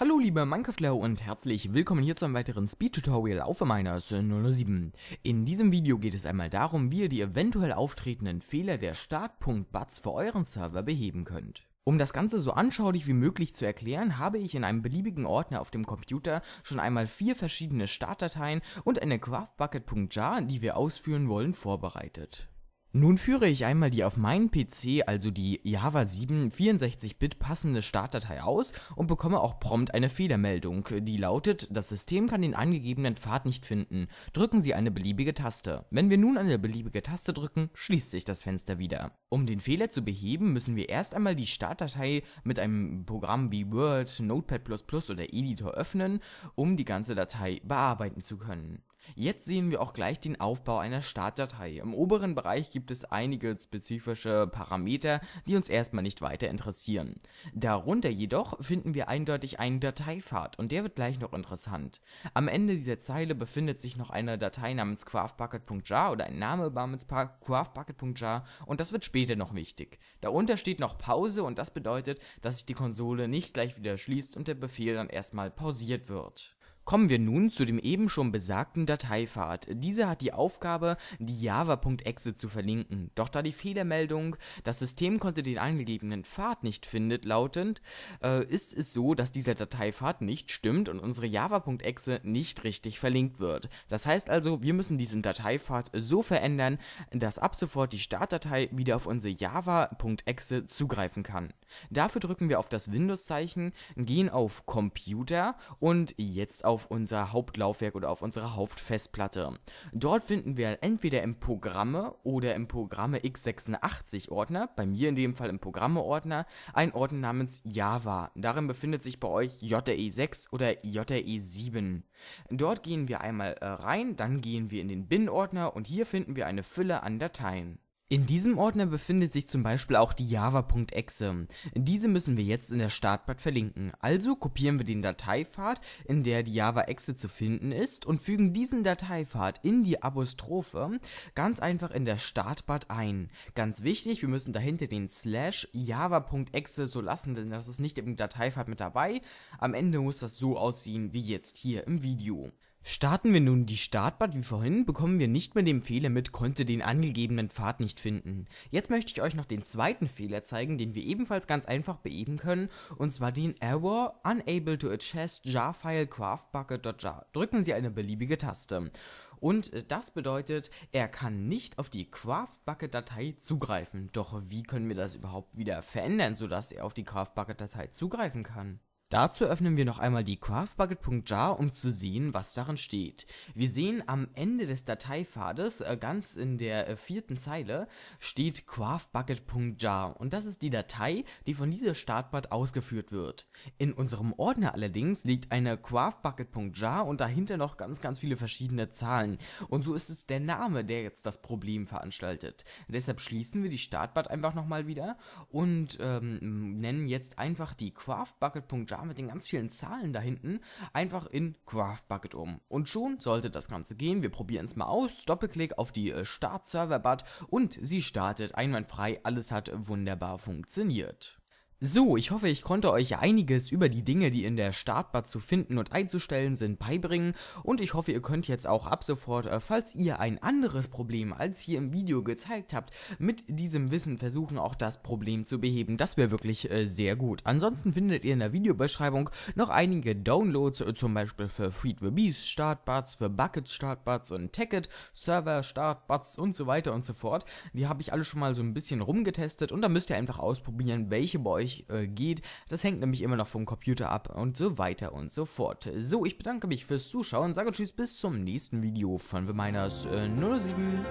Hallo liebe Minecrafter und herzlich willkommen hier zu einem weiteren Speed-Tutorial auf Miners 007. In diesem Video geht es einmal darum, wie ihr die eventuell auftretenden Fehler der startpunkt buts für euren Server beheben könnt. Um das Ganze so anschaulich wie möglich zu erklären, habe ich in einem beliebigen Ordner auf dem Computer schon einmal vier verschiedene Startdateien und eine craftbucket.jar, die wir ausführen wollen, vorbereitet. Nun führe ich einmal die auf meinen PC, also die Java 7 64-Bit passende Startdatei aus und bekomme auch prompt eine Fehlermeldung, die lautet, das System kann den angegebenen Pfad nicht finden, drücken Sie eine beliebige Taste. Wenn wir nun eine beliebige Taste drücken, schließt sich das Fenster wieder. Um den Fehler zu beheben, müssen wir erst einmal die Startdatei mit einem Programm wie Word, Notepad++ oder Editor öffnen, um die ganze Datei bearbeiten zu können. Jetzt sehen wir auch gleich den Aufbau einer Startdatei. Im oberen Bereich gibt es einige spezifische Parameter, die uns erstmal nicht weiter interessieren. Darunter jedoch finden wir eindeutig einen Dateipfad und der wird gleich noch interessant. Am Ende dieser Zeile befindet sich noch eine Datei namens craftbucket.jar oder ein Name namens craftbucket.jar und das wird später noch wichtig. Darunter steht noch Pause und das bedeutet, dass sich die Konsole nicht gleich wieder schließt und der Befehl dann erstmal pausiert wird. Kommen wir nun zu dem eben schon besagten Dateifahrt. Diese hat die Aufgabe, die java.exe zu verlinken. Doch da die Fehlermeldung, das System konnte den angegebenen Pfad nicht findet, lautend, äh, ist es so, dass dieser Dateifahrt nicht stimmt und unsere java.exe nicht richtig verlinkt wird. Das heißt also, wir müssen diesen Dateifahrt so verändern, dass ab sofort die Startdatei wieder auf unsere java.exe zugreifen kann. Dafür drücken wir auf das Windows-Zeichen, gehen auf Computer und jetzt auf auf unser Hauptlaufwerk oder auf unsere Hauptfestplatte. Dort finden wir entweder im Programme oder im Programme x86 Ordner, bei mir in dem Fall im Programme Ordner, einen Ordner namens Java. Darin befindet sich bei euch JDE6 oder JDE7. Dort gehen wir einmal äh, rein, dann gehen wir in den Bin-Ordner und hier finden wir eine Fülle an Dateien. In diesem Ordner befindet sich zum Beispiel auch die java.exe. Diese müssen wir jetzt in der Startpad verlinken. Also kopieren wir den Dateipfad, in der die java.exe zu finden ist und fügen diesen Dateipfad in die Apostrophe ganz einfach in der Startpad ein. Ganz wichtig, wir müssen dahinter den slash java.exe so lassen, denn das ist nicht im Dateipfad mit dabei. Am Ende muss das so aussehen wie jetzt hier im Video. Starten wir nun die Startbad wie vorhin, bekommen wir nicht mehr den Fehler mit, konnte den angegebenen Pfad nicht finden. Jetzt möchte ich euch noch den zweiten Fehler zeigen, den wir ebenfalls ganz einfach beheben können, und zwar den Error Unable to Adjust Jarfile CraftBucket.jar. Drücken Sie eine beliebige Taste. Und äh, das bedeutet, er kann nicht auf die Craftbucket-Datei zugreifen. Doch wie können wir das überhaupt wieder verändern, sodass er auf die Craftbucket-Datei zugreifen kann? Dazu öffnen wir noch einmal die craftbucket.jar, um zu sehen, was darin steht. Wir sehen am Ende des Dateipfades, äh, ganz in der äh, vierten Zeile, steht craftbucket.jar und das ist die Datei, die von dieser Startbad ausgeführt wird. In unserem Ordner allerdings liegt eine craftbucket.jar und dahinter noch ganz ganz viele verschiedene Zahlen und so ist es der Name, der jetzt das Problem veranstaltet. Deshalb schließen wir die Startbad einfach nochmal wieder und ähm, nennen jetzt einfach die craftbucket.jar mit den ganz vielen Zahlen da hinten einfach in Graph Bucket um. Und schon sollte das Ganze gehen. Wir probieren es mal aus. Doppelklick auf die äh, Start Server Bud und sie startet einwandfrei. Alles hat wunderbar funktioniert. So, ich hoffe, ich konnte euch einiges über die Dinge, die in der Startbar zu finden und einzustellen sind, beibringen und ich hoffe, ihr könnt jetzt auch ab sofort, äh, falls ihr ein anderes Problem als hier im Video gezeigt habt, mit diesem Wissen versuchen, auch das Problem zu beheben. Das wäre wirklich äh, sehr gut. Ansonsten findet ihr in der Videobeschreibung noch einige Downloads, äh, zum Beispiel für Free the Beast Startbots, für Buckets Startbots und Tacket Server Startbots und so weiter und so fort. Die habe ich alle schon mal so ein bisschen rumgetestet und da müsst ihr einfach ausprobieren, welche bei euch euch äh, geht. Das hängt nämlich immer noch vom Computer ab und so weiter und so fort. So, ich bedanke mich fürs Zuschauen, sage Tschüss, bis zum nächsten Video von The Miners äh, 07.